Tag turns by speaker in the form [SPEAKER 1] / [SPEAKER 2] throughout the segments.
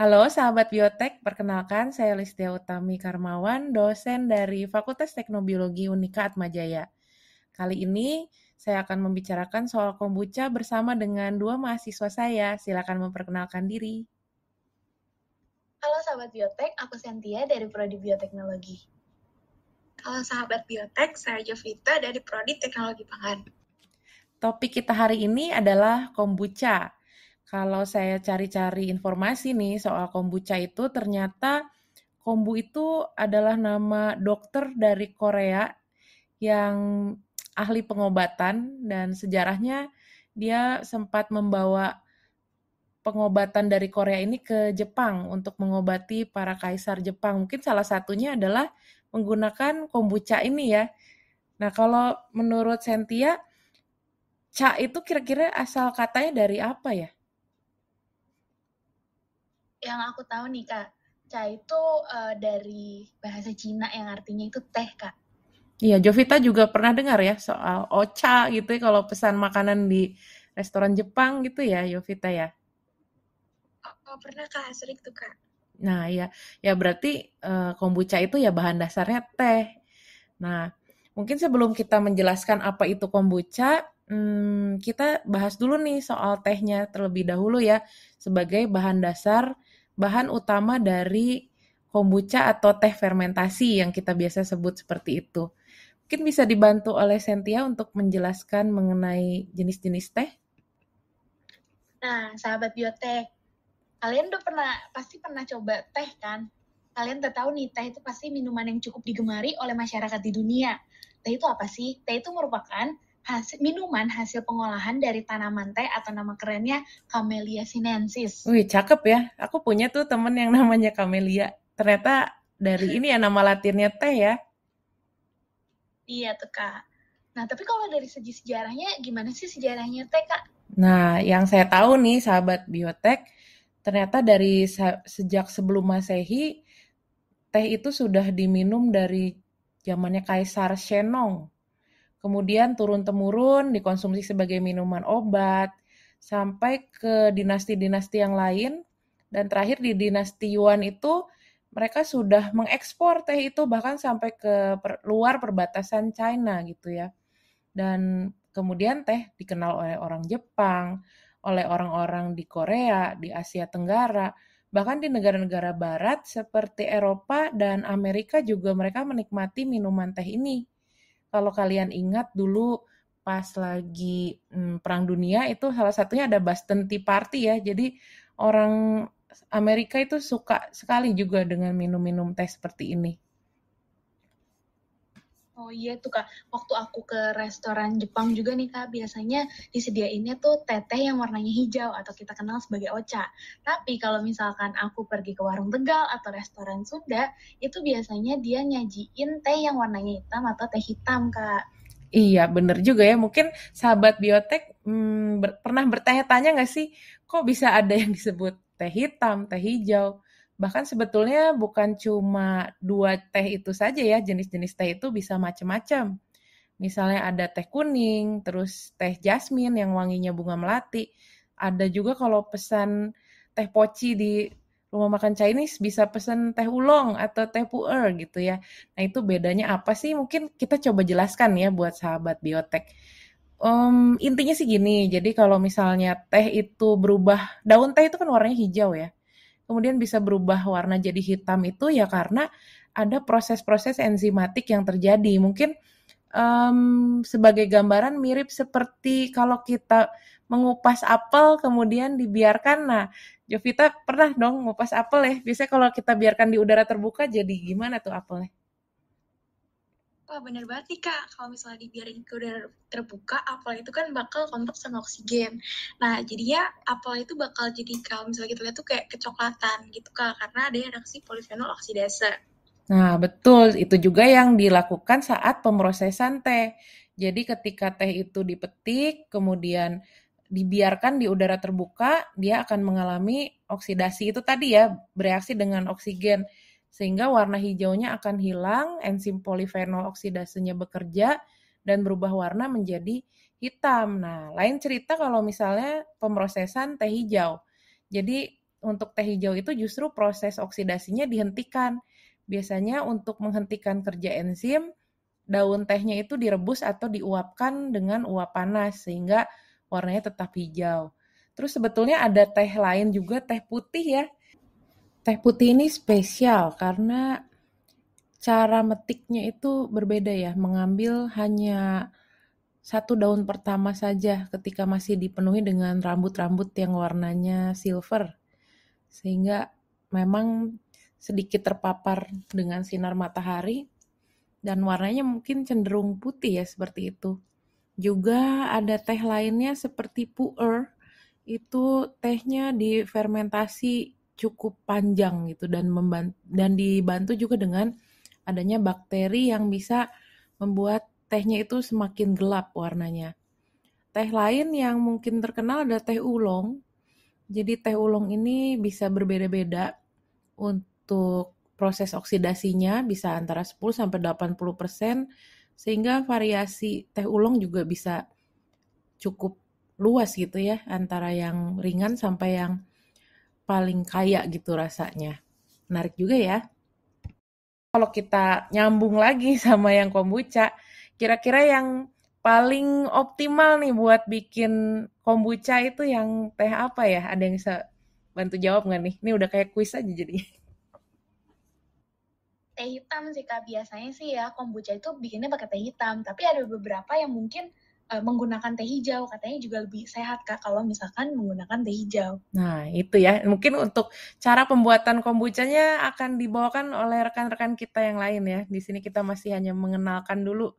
[SPEAKER 1] Halo sahabat biotek, perkenalkan saya Listia Utami Karmawan, dosen dari Fakultas Teknobiologi Unika Atmajaya. Kali ini saya akan membicarakan soal kombucha bersama dengan dua mahasiswa saya. Silakan memperkenalkan diri.
[SPEAKER 2] Halo sahabat biotek, aku Sentia dari Prodi Bioteknologi. Halo sahabat biotek, saya Jovita dari Prodi Teknologi Pangan.
[SPEAKER 1] Topik kita hari ini adalah kombucha. Kalau saya cari-cari informasi nih soal kombucha itu ternyata kombu itu adalah nama dokter dari Korea yang ahli pengobatan dan sejarahnya dia sempat membawa pengobatan dari Korea ini ke Jepang untuk mengobati para kaisar Jepang. Mungkin salah satunya adalah menggunakan kombucha ini ya. Nah, kalau menurut Sentia, Ca itu kira-kira asal katanya dari apa ya?
[SPEAKER 2] Yang aku tahu nih kak, Ca itu uh, dari bahasa Cina yang artinya itu teh kak.
[SPEAKER 1] Iya, Jovita juga pernah dengar ya soal ocha gitu ya, kalau pesan makanan di restoran Jepang gitu ya, Jovita ya.
[SPEAKER 2] Oh, pernah kak, sering tuh kak.
[SPEAKER 1] Nah ya, ya berarti uh, kombucha itu ya bahan dasarnya teh. Nah, mungkin sebelum kita menjelaskan apa itu kombucha, hmm, kita bahas dulu nih soal tehnya terlebih dahulu ya sebagai bahan dasar, bahan utama dari kombucha atau teh fermentasi yang kita biasa sebut seperti itu. Mungkin bisa dibantu oleh Sentia untuk menjelaskan mengenai jenis-jenis teh.
[SPEAKER 2] Nah, sahabat biotek, kalian udah pernah pasti pernah coba teh kan? Kalian udah tahu nih teh itu pasti minuman yang cukup digemari oleh masyarakat di dunia. Teh itu apa sih? Teh itu merupakan hasil minuman hasil pengolahan dari tanaman teh atau nama kerennya Camellia sinensis.
[SPEAKER 1] Wih, cakep ya. Aku punya tuh temen yang namanya Camellia. Ternyata dari ini ya nama latinnya teh ya.
[SPEAKER 2] Iya tuh Kak. Nah, tapi kalau dari segi sejarahnya gimana sih sejarahnya teh Kak?
[SPEAKER 1] Nah, yang saya tahu nih sahabat biotek, ternyata dari sejak sebelum Masehi teh itu sudah diminum dari zamannya Kaisar Shenong kemudian turun-temurun dikonsumsi sebagai minuman obat, sampai ke dinasti-dinasti yang lain, dan terakhir di dinasti Yuan itu mereka sudah mengekspor teh itu bahkan sampai ke per, luar perbatasan China gitu ya. Dan kemudian teh dikenal oleh orang Jepang, oleh orang-orang di Korea, di Asia Tenggara, bahkan di negara-negara barat seperti Eropa dan Amerika juga mereka menikmati minuman teh ini kalau kalian ingat dulu pas lagi hmm, perang dunia itu salah satunya ada Boston Tea Party ya. Jadi orang Amerika itu suka sekali juga dengan minum-minum teh seperti ini.
[SPEAKER 2] Oh iya tuh kak, waktu aku ke restoran Jepang juga nih kak, biasanya disediainnya tuh teteh yang warnanya hijau atau kita kenal sebagai ocha. Tapi kalau misalkan aku pergi ke warung Tegal atau restoran Sunda, itu biasanya dia nyajiin teh yang warnanya hitam atau teh hitam kak.
[SPEAKER 1] Iya bener juga ya, mungkin sahabat biotek hmm, ber pernah bertanya-tanya gak sih, kok bisa ada yang disebut teh hitam, teh hijau? bahkan sebetulnya bukan cuma dua teh itu saja ya jenis-jenis teh itu bisa macam-macam misalnya ada teh kuning terus teh jasmin yang wanginya bunga melati ada juga kalau pesan teh poci di rumah makan Chinese bisa pesan teh ulong atau teh puer gitu ya nah itu bedanya apa sih mungkin kita coba jelaskan ya buat sahabat biotek um, intinya sih gini jadi kalau misalnya teh itu berubah daun teh itu kan warnanya hijau ya kemudian bisa berubah warna jadi hitam itu ya karena ada proses-proses enzimatik yang terjadi. Mungkin um, sebagai gambaran mirip seperti kalau kita mengupas apel kemudian dibiarkan. Nah, Jovita pernah dong mengupas apel ya. Biasanya kalau kita biarkan di udara terbuka jadi gimana tuh apelnya?
[SPEAKER 2] Wah oh, bener banget nih kak, kalau misalnya dibiarin ke udara terbuka, apel itu kan bakal kontak sama oksigen. Nah jadi ya apel itu bakal jadi kalau misalnya kita lihat tuh kayak kecoklatan gitu kak, karena ada reaksi polifenol oksidase.
[SPEAKER 1] Nah betul, itu juga yang dilakukan saat pemrosesan teh. Jadi ketika teh itu dipetik, kemudian dibiarkan di udara terbuka, dia akan mengalami oksidasi itu tadi ya, bereaksi dengan oksigen sehingga warna hijaunya akan hilang, enzim polifenol oksidasenya bekerja dan berubah warna menjadi hitam. Nah, lain cerita kalau misalnya pemrosesan teh hijau. Jadi untuk teh hijau itu justru proses oksidasinya dihentikan. Biasanya untuk menghentikan kerja enzim, daun tehnya itu direbus atau diuapkan dengan uap panas sehingga warnanya tetap hijau. Terus sebetulnya ada teh lain juga, teh putih ya. Teh putih ini spesial karena cara metiknya itu berbeda ya, mengambil hanya satu daun pertama saja ketika masih dipenuhi dengan rambut-rambut yang warnanya silver. Sehingga memang sedikit terpapar dengan sinar matahari dan warnanya mungkin cenderung putih ya seperti itu. Juga ada teh lainnya seperti pu'er, itu tehnya difermentasi cukup panjang gitu dan membantu, dan dibantu juga dengan adanya bakteri yang bisa membuat tehnya itu semakin gelap warnanya. Teh lain yang mungkin terkenal adalah teh ulong. Jadi teh ulong ini bisa berbeda-beda untuk proses oksidasinya bisa antara 10 sampai 80% sehingga variasi teh ulong juga bisa cukup luas gitu ya antara yang ringan sampai yang paling kaya gitu rasanya. Menarik juga ya. Kalau kita nyambung lagi sama yang kombucha, kira-kira yang paling optimal nih buat bikin kombucha itu yang teh apa ya? Ada yang bisa bantu jawab nggak nih? Ini udah kayak kuis aja jadi.
[SPEAKER 2] Teh hitam sih kak, biasanya sih ya kombucha itu bikinnya pakai teh hitam. Tapi ada beberapa yang mungkin Eh, menggunakan teh
[SPEAKER 1] hijau katanya juga lebih sehat kak kalau misalkan menggunakan teh hijau. Nah itu ya mungkin untuk cara pembuatan kombuchanya akan dibawakan oleh rekan-rekan kita yang lain ya. Di sini kita masih hanya mengenalkan dulu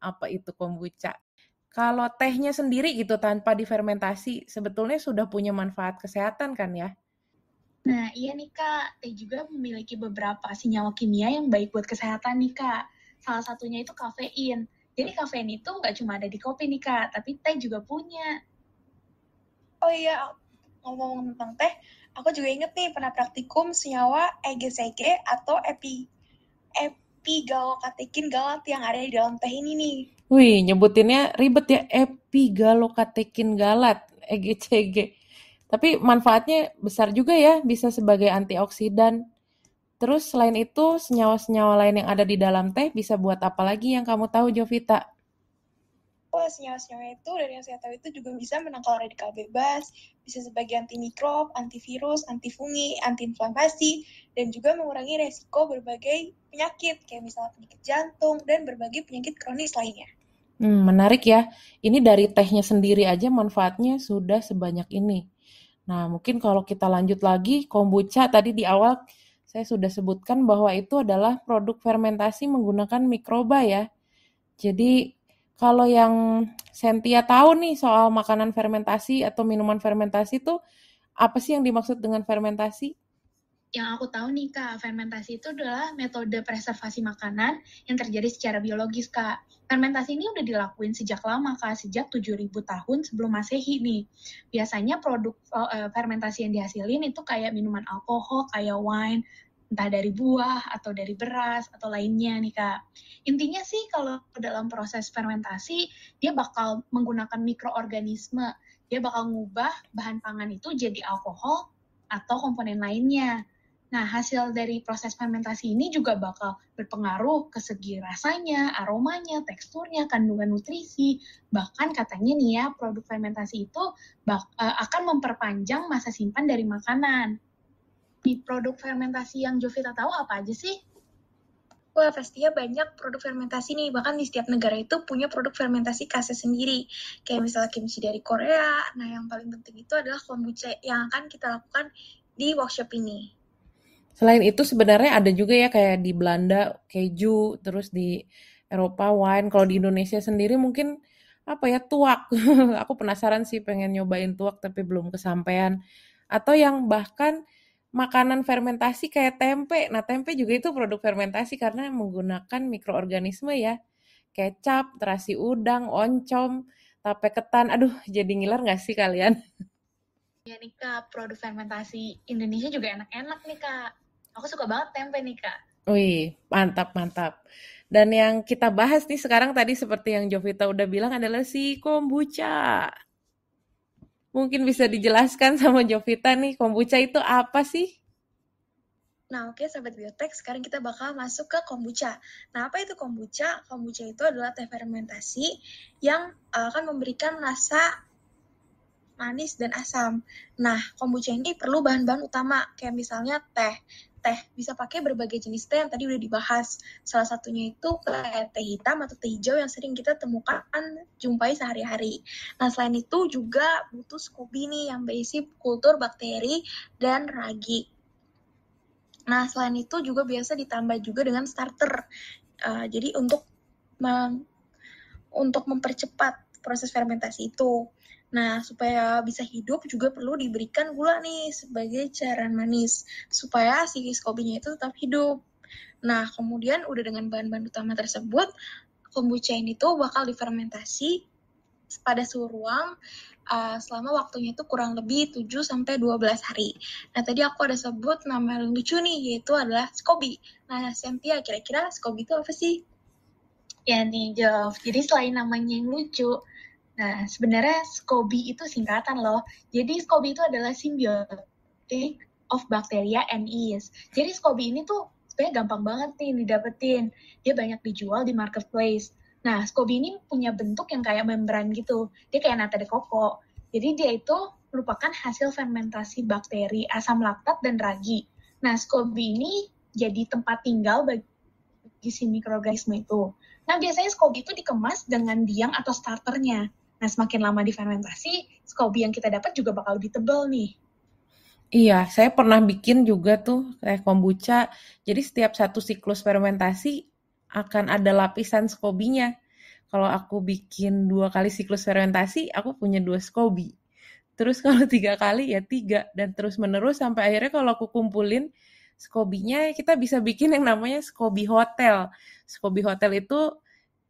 [SPEAKER 1] apa itu kombucha. Kalau tehnya sendiri gitu tanpa difermentasi sebetulnya sudah punya manfaat kesehatan kan ya?
[SPEAKER 2] Nah iya nih kak, teh juga memiliki beberapa senyawa kimia yang baik buat kesehatan nih kak. Salah satunya itu kafein. Jadi kafein itu nggak cuma ada di kopi nih kak, tapi teh juga punya. Oh iya, ngomong-ngomong tentang teh, aku juga inget nih pernah praktikum senyawa EGCG atau epi epigalokatekin galat yang ada di dalam teh ini nih.
[SPEAKER 1] Wih, nyebutinnya ribet ya epigalokatekin galat, EGCG. Tapi manfaatnya besar juga ya, bisa sebagai antioksidan, Terus selain itu, senyawa-senyawa lain yang ada di dalam teh bisa buat apa lagi yang kamu tahu, Jovita?
[SPEAKER 2] Oh, senyawa-senyawa itu dari yang saya tahu itu juga bisa menangkal radikal bebas, bisa sebagai antimikrob, antivirus, antifungi, antiinflamasi, dan juga mengurangi resiko berbagai penyakit, kayak misalnya penyakit jantung dan berbagai penyakit kronis lainnya.
[SPEAKER 1] Hmm, menarik ya. Ini dari tehnya sendiri aja manfaatnya sudah sebanyak ini. Nah, mungkin kalau kita lanjut lagi, kombucha tadi di awal saya sudah sebutkan bahwa itu adalah produk fermentasi menggunakan mikroba ya. Jadi kalau yang Sentia tahu nih soal makanan fermentasi atau minuman fermentasi itu apa sih yang dimaksud dengan fermentasi?
[SPEAKER 2] yang aku tahu nih kak, fermentasi itu adalah metode preservasi makanan yang terjadi secara biologis kak. Fermentasi ini udah dilakuin sejak lama kak, sejak 7000 tahun sebelum masehi nih. Biasanya produk oh, eh, fermentasi yang dihasilin itu kayak minuman alkohol, kayak wine, entah dari buah atau dari beras atau lainnya nih kak. Intinya sih kalau dalam proses fermentasi dia bakal menggunakan mikroorganisme, dia bakal ngubah bahan pangan itu jadi alkohol atau komponen lainnya. Nah, hasil dari proses fermentasi ini juga bakal berpengaruh ke segi rasanya, aromanya, teksturnya, kandungan nutrisi. Bahkan katanya nih ya, produk fermentasi itu bak eh, akan memperpanjang masa simpan dari makanan. Di produk fermentasi yang Jovita tahu apa aja sih? Wah, pastinya banyak produk fermentasi nih. Bahkan di setiap negara itu punya produk fermentasi khasnya sendiri. Kayak misalnya kimchi dari Korea. Nah, yang paling penting itu adalah kombucha yang akan kita lakukan di workshop ini.
[SPEAKER 1] Selain itu sebenarnya ada juga ya kayak di Belanda keju, terus di Eropa wine. Kalau di Indonesia sendiri mungkin apa ya tuak. Aku penasaran sih pengen nyobain tuak tapi belum kesampaian. Atau yang bahkan makanan fermentasi kayak tempe. Nah, tempe juga itu produk fermentasi karena menggunakan mikroorganisme ya. Kecap, terasi udang, oncom, tape ketan. Aduh, jadi ngiler gak sih kalian?
[SPEAKER 2] Ya nih Kak, produk fermentasi Indonesia juga enak-enak nih Kak. Aku suka banget tempe nih Kak.
[SPEAKER 1] Wih, mantap, mantap. Dan yang kita bahas nih sekarang tadi seperti yang Jovita udah bilang adalah si kombucha. Mungkin bisa iya. dijelaskan sama Jovita nih, kombucha itu apa sih?
[SPEAKER 2] Nah oke okay, sahabat biotek, sekarang kita bakal masuk ke kombucha. Nah apa itu kombucha? Kombucha itu adalah teh fermentasi yang eh, akan memberikan rasa manis, dan asam. Nah, kombucha ini perlu bahan-bahan utama, kayak misalnya teh. Teh bisa pakai berbagai jenis teh yang tadi udah dibahas. Salah satunya itu kayak teh hitam atau teh hijau yang sering kita temukan jumpai sehari-hari. Nah, selain itu juga butuh scoby nih yang berisi kultur bakteri dan ragi. Nah, selain itu juga biasa ditambah juga dengan starter. Uh, jadi untuk untuk mempercepat proses fermentasi itu. Nah, supaya bisa hidup juga perlu diberikan gula nih sebagai cairan manis supaya si skobinya itu tetap hidup. Nah, kemudian udah dengan bahan-bahan utama tersebut, kombucha ini tuh bakal difermentasi pada suhu ruang uh, selama waktunya itu kurang lebih 7 sampai 12 hari. Nah, tadi aku ada sebut nama yang lucu nih yaitu adalah skobi. Nah, Cynthia kira-kira skobi itu apa sih? Ya nih Jov, jadi selain namanya yang lucu, nah sebenarnya SCOBY itu singkatan loh. Jadi SCOBY itu adalah symbiotic of bacteria and yeast. Jadi SCOBY ini tuh sebenarnya gampang banget nih didapetin. Dia banyak dijual di marketplace. Nah, SCOBY ini punya bentuk yang kayak membran gitu. Dia kayak nata de coco. Jadi dia itu merupakan hasil fermentasi bakteri asam laktat dan ragi. Nah, SCOBY ini jadi tempat tinggal bagi isi mikroorganisme itu. Nah, biasanya SCOBY itu dikemas dengan biang atau starternya. Nah, semakin lama difermentasi, SCOBY yang kita dapat juga bakal lebih tebal nih.
[SPEAKER 1] Iya, saya pernah bikin juga tuh kayak kombucha. Jadi setiap satu siklus fermentasi akan ada lapisan skobinya. Kalau aku bikin dua kali siklus fermentasi, aku punya dua skobi. Terus kalau tiga kali ya tiga dan terus menerus sampai akhirnya kalau aku kumpulin Skobinya kita bisa bikin yang namanya Skobi Hotel. Skobi Hotel itu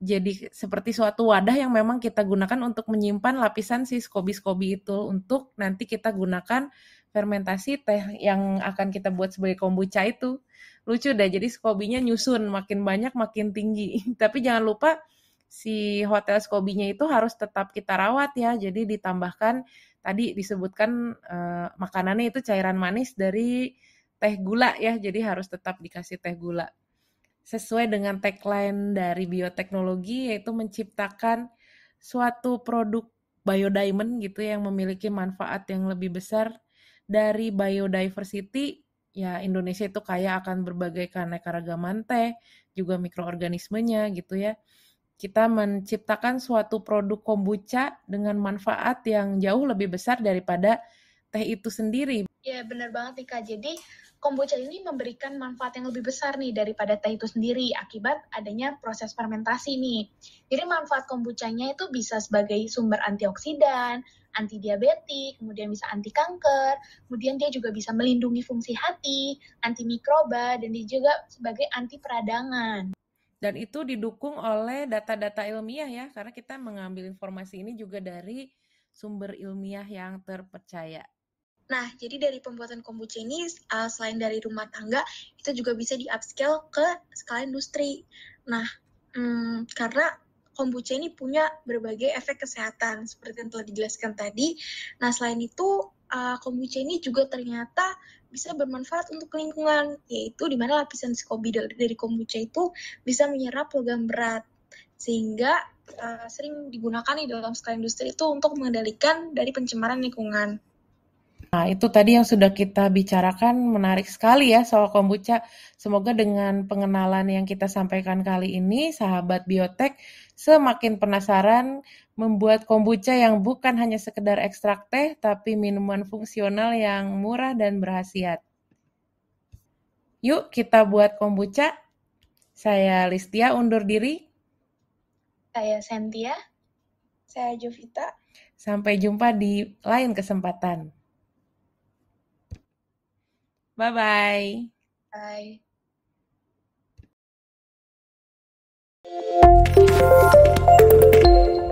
[SPEAKER 1] jadi seperti suatu wadah yang memang kita gunakan untuk menyimpan lapisan si skobi-skobi itu untuk nanti kita gunakan fermentasi teh yang akan kita buat sebagai kombucha itu. Lucu deh. jadi skobinya nyusun makin banyak makin tinggi. Tapi jangan lupa si hotel skobinya itu harus tetap kita rawat ya. Jadi ditambahkan tadi disebutkan eh, makanannya itu cairan manis dari teh gula ya, jadi harus tetap dikasih teh gula. Sesuai dengan tagline dari bioteknologi yaitu menciptakan suatu produk biodiamond gitu ya, yang memiliki manfaat yang lebih besar dari biodiversity ya Indonesia itu kaya akan berbagai keanekaragaman teh juga mikroorganismenya gitu ya kita menciptakan suatu produk kombucha dengan manfaat yang jauh lebih besar daripada teh itu sendiri.
[SPEAKER 2] Ya benar banget nih Kak. Jadi kombucha ini memberikan manfaat yang lebih besar nih daripada teh itu sendiri akibat adanya proses fermentasi nih. Jadi manfaat kombuchanya itu bisa sebagai sumber antioksidan, anti diabetik, kemudian bisa anti kanker, kemudian dia juga bisa melindungi
[SPEAKER 1] fungsi hati, anti mikroba, dan dia juga sebagai anti peradangan. Dan itu didukung oleh data-data ilmiah ya, karena kita mengambil informasi ini juga dari sumber ilmiah yang terpercaya. Nah, jadi
[SPEAKER 2] dari pembuatan kombucha ini uh, selain dari rumah tangga, itu juga bisa di upscale ke skala industri. Nah, hmm, karena kombucha ini punya berbagai efek kesehatan seperti yang telah dijelaskan tadi. Nah, selain itu uh, kombucha ini juga ternyata bisa bermanfaat untuk lingkungan, yaitu di mana lapisan skobidol dari kombucha itu bisa menyerap logam berat sehingga uh, sering digunakan di dalam skala industri itu untuk mengendalikan dari pencemaran lingkungan.
[SPEAKER 1] Nah, itu tadi yang sudah kita bicarakan menarik sekali ya soal kombucha. Semoga dengan pengenalan yang kita sampaikan kali ini, sahabat biotek semakin penasaran membuat kombucha yang bukan hanya sekedar ekstrak teh, tapi minuman fungsional yang murah dan berhasiat. Yuk kita buat kombucha. Saya Listia undur diri.
[SPEAKER 2] Saya Sentia. Saya Jovita.
[SPEAKER 1] Sampai jumpa di lain kesempatan. Bye bye. Bye.